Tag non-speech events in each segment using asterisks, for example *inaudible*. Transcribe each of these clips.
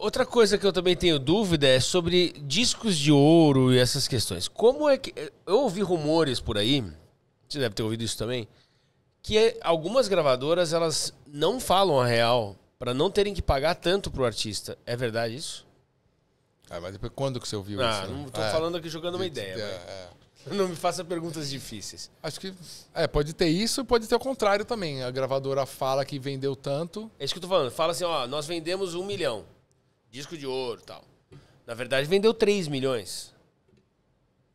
Outra coisa que eu também tenho dúvida é sobre discos de ouro e essas questões. Como é que. Eu ouvi rumores por aí, você deve ter ouvido isso também, que algumas gravadoras elas não falam a real para não terem que pagar tanto pro artista. É verdade isso? Ah, mas depois quando que você ouviu ah, isso? Não, estou é, falando aqui jogando uma ideia. É, é. *laughs* Não me faça perguntas difíceis. Acho que. É, pode ter isso pode ter o contrário também. A gravadora fala que vendeu tanto. É isso que eu tô falando. Fala assim, ó, nós vendemos um milhão. Disco de ouro e tal. Na verdade, vendeu 3 milhões.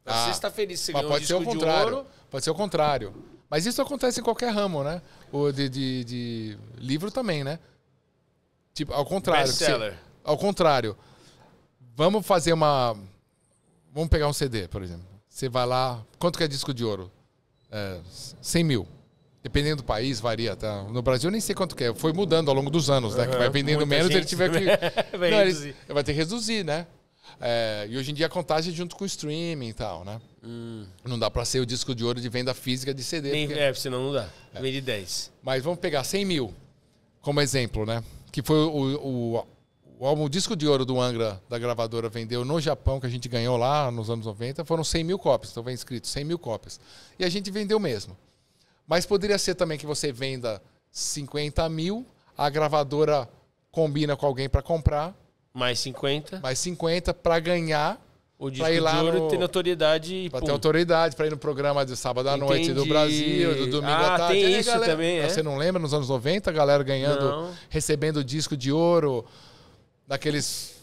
Na ah, está feliz você ganhou um disco de ouro. Pode ser o contrário. Mas isso acontece em qualquer ramo, né? O de, de, de livro também, né? Tipo, ao contrário. Bestseller. Se, ao contrário. Vamos fazer uma... Vamos pegar um CD, por exemplo. Você vai lá... Quanto que é disco de ouro? É, 100 mil. Dependendo do país, varia, tá? No Brasil eu nem sei quanto que é. Foi mudando ao longo dos anos, né? Uhum, que vai vendendo menos, ele tiver que. *laughs* vai, Não, ele vai ter que reduzir, né? É, e hoje em dia a contagem é junto com o streaming e tal, né? Hum. Não dá para ser o disco de ouro de venda física de CD. Nem, porque... É, senão não dá. É. Vende 10. Mas vamos pegar 100 mil como exemplo, né? Que foi o, o, o, álbum, o disco de ouro do Angra, da gravadora, vendeu no Japão, que a gente ganhou lá nos anos 90, foram 100 mil cópias, estão bem escrito 100 mil cópias. E a gente vendeu mesmo. Mas poderia ser também que você venda 50 mil, a gravadora combina com alguém para comprar. Mais 50. Mais 50 para ganhar. O disco ir lá de ouro no... tem autoridade, Pra pum. ter autoridade, para ir no programa de sábado à noite do Brasil, do domingo ah, à tarde. Tem aí, isso galera, também, ah, é? Você não lembra nos anos 90, a galera ganhando, não. recebendo disco de ouro daqueles.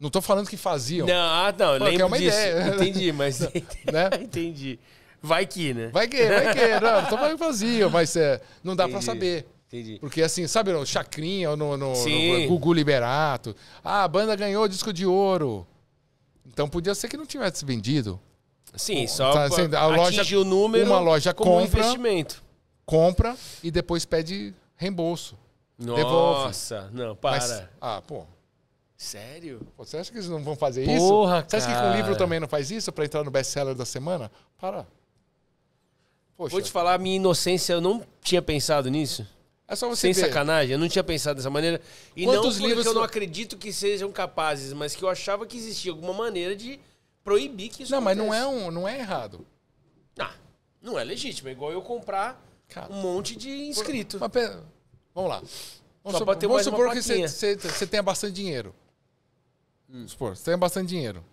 Não tô falando que faziam. Não, ah, não, Pô, é lembro é uma disso. Ideia. Entendi, mas. *laughs* né? *laughs* Entendi. Vai que, né? Vai que, vai que. *laughs* Não, tô vai vazio, mas é, não dá para pra saber. Entendi. Porque assim, sabe no Chacrinha ou no, no, no, Gugu Liberato? Ah, a banda ganhou disco de ouro. Então podia ser que não tivesse vendido. Sim, só tá, assim, a loja, o número uma loja como compra, investimento. Compra e depois pede reembolso. Nossa, devolve. não, para. Mas, ah, pô. Sério? Pô, você acha que eles não vão fazer Porra, isso? Porra, Você acha que com livro também não faz isso para entrar no best-seller da semana? Para. Poxa. Vou te falar, a minha inocência, eu não tinha pensado nisso. É só você Sem ver. sacanagem, eu não tinha pensado dessa maneira. E Quantos não livros que eu não acredito que sejam capazes, mas que eu achava que existia alguma maneira de proibir que isso Não, mas não é, um, não é errado. Não, ah, não é legítimo. É igual eu comprar Cara, um monte de inscrito. vamos lá. Vamos, supor, vamos supor que você tenha bastante dinheiro. Hum. Supor, você tenha bastante dinheiro.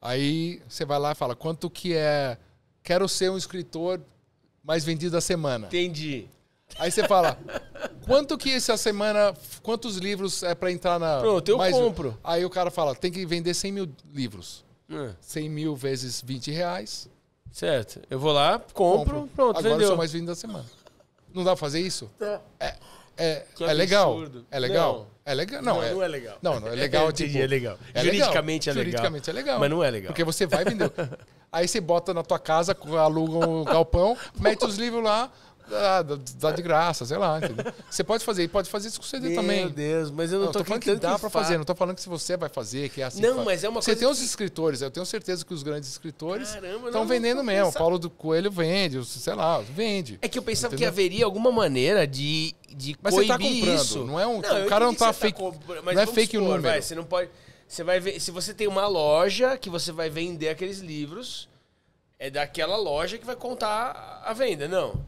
Aí você vai lá e fala, quanto que é quero ser um escritor mais vendido da semana. Entendi. Aí você fala, quanto que essa semana, quantos livros é para entrar na. Pronto, eu mais... compro. Aí o cara fala, tem que vender 100 mil livros. Hum. É. 100 mil vezes 20 reais. Certo. Eu vou lá, compro, compro. pronto, Agora vendeu. eu sou mais vendido da semana. Não dá pra fazer isso? Tá. É, é, é legal. É legal. Não. É legal. Não, não é, não é legal. Não, não é legal. É, *laughs* tipo, é legal. É Juridicamente legal. é legal. Juridicamente é legal. Mas não é legal. Porque você vai vender. *laughs* Aí você bota na tua casa, aluga um *laughs* galpão, mete os livros lá, ah, dá, dá de graça, sei lá, entendeu? Você pode fazer, pode fazer isso com CD Meu também. Meu Deus, mas eu não, não tô, tô falando que dá para fazer, não tô falando que se você vai fazer, que é assim. Não, mas é uma você coisa. Você tem os escritores, eu tenho certeza que os grandes escritores estão vendendo mesmo. Pensando. Paulo do Coelho vende, sei lá, vende. É que eu pensava entendeu? que haveria alguma maneira de de mas coibir você tá comprando, isso. Não é um, não, o cara não tá, tá fake, tá não é fake o número. Vai, você não pode você vai ver, se você tem uma loja que você vai vender aqueles livros, é daquela loja que vai contar a venda, não.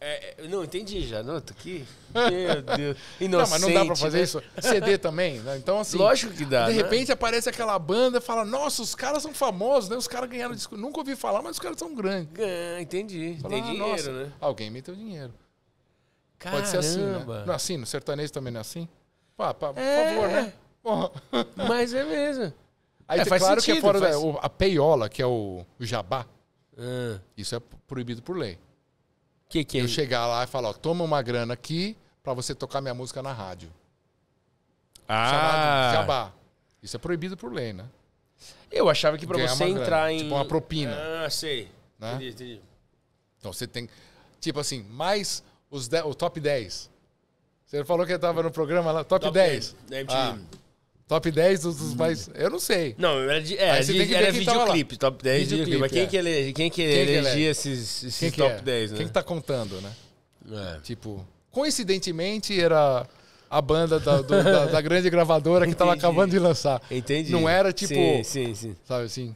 é, é, não, entendi já. Não, tô aqui. Meu *laughs* Deus. Inocente, não, mas não dá pra fazer né? isso. CD também, né? Então, assim. Lógico que dá. De né? repente aparece aquela banda fala: Nossa, os caras são famosos, né? Os caras ganharam disco. Nunca ouvi falar, mas os caras são grandes. Ah, entendi. Fala, Tem ah, dinheiro, nossa, né? Alguém meteu dinheiro. Caramba. Pode ser assim, né? Não é assim? No sertanejo também não é assim? Pá, pá, é. Por favor, né? Porra. *laughs* Mas é mesmo. Aí é, faz claro sentido, que é fora faz... da, a peiola, que é o, o jabá. Ah. Isso é proibido por lei. Que que é? Eu chegar lá e falar, ó, toma uma grana aqui para você tocar minha música na rádio. Ah. Chamado jabá. Isso é proibido por lei, né? Eu achava que para você entrar grana, em tipo uma propina. Ah, sei. Né? Entendi, entendi. Então você tem tipo assim, mais os de, o top 10. Você falou que estava no programa lá, top, top 10. 10. Ah, Top 10 dos mais. Eu não sei. Não, era, de, é, de, era, era videoclipe, top 10 videoclipe. videoclipe mas quem, é. que elege, quem que quem elegia que é? esses, esses quem top que é? 10, né? Quem que tá contando, né? É. Tipo, coincidentemente era a banda da, do, da, da, *laughs* grande gravadora que tava acabando de lançar. Entendi. Não era tipo. Sim, sim, sim. Sabe assim?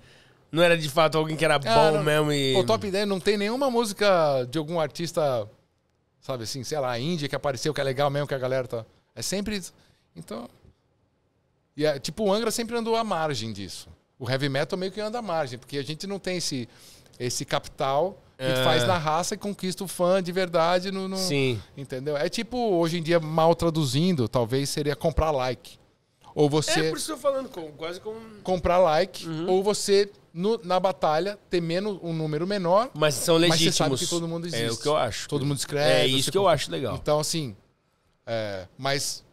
Não era de fato alguém que era bom mesmo e. O top 10 não tem nenhuma música de algum artista, sabe assim, sei lá, índia que apareceu, que é legal mesmo, que a galera tá. É sempre. Então. E é, tipo, o Angra sempre andou à margem disso. O heavy metal meio que anda à margem, porque a gente não tem esse, esse capital que é. faz na raça e conquista o fã de verdade. No, no, Sim. Entendeu? É tipo, hoje em dia, mal traduzindo, talvez seria comprar like. Ou você. É por isso que eu tô falando, com, quase como Comprar like, uhum. ou você, no, na batalha, ter menos, um número menor. Mas são legítimos. Mas você sabe que todo mundo existe. É o que eu acho. Todo mundo escreve. É isso que eu acho legal. Então, assim. É, mas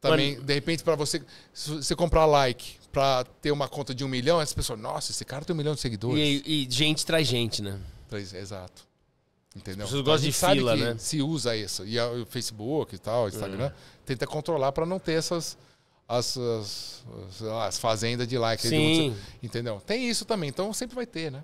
também, Mano. de repente, para você, você comprar like para ter uma conta de um milhão, essa pessoas, nossa, esse cara tem um milhão de seguidores. E, e gente traz gente, né? É, exato. Entendeu? As pessoas gostam de fila, né? Se usa isso. E é o Facebook e tal, Instagram, uhum. tenta controlar para não ter essas as, as, as fazendas de like. Sim. Entendeu? Tem isso também. Então sempre vai ter, né?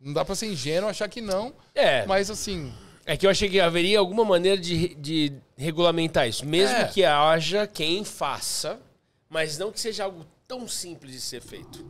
Não dá para ser ingênuo achar que não. É. Mas assim, é que eu achei que haveria alguma maneira de, de regulamentar isso. Mesmo é. que haja quem faça, mas não que seja algo tão simples de ser feito.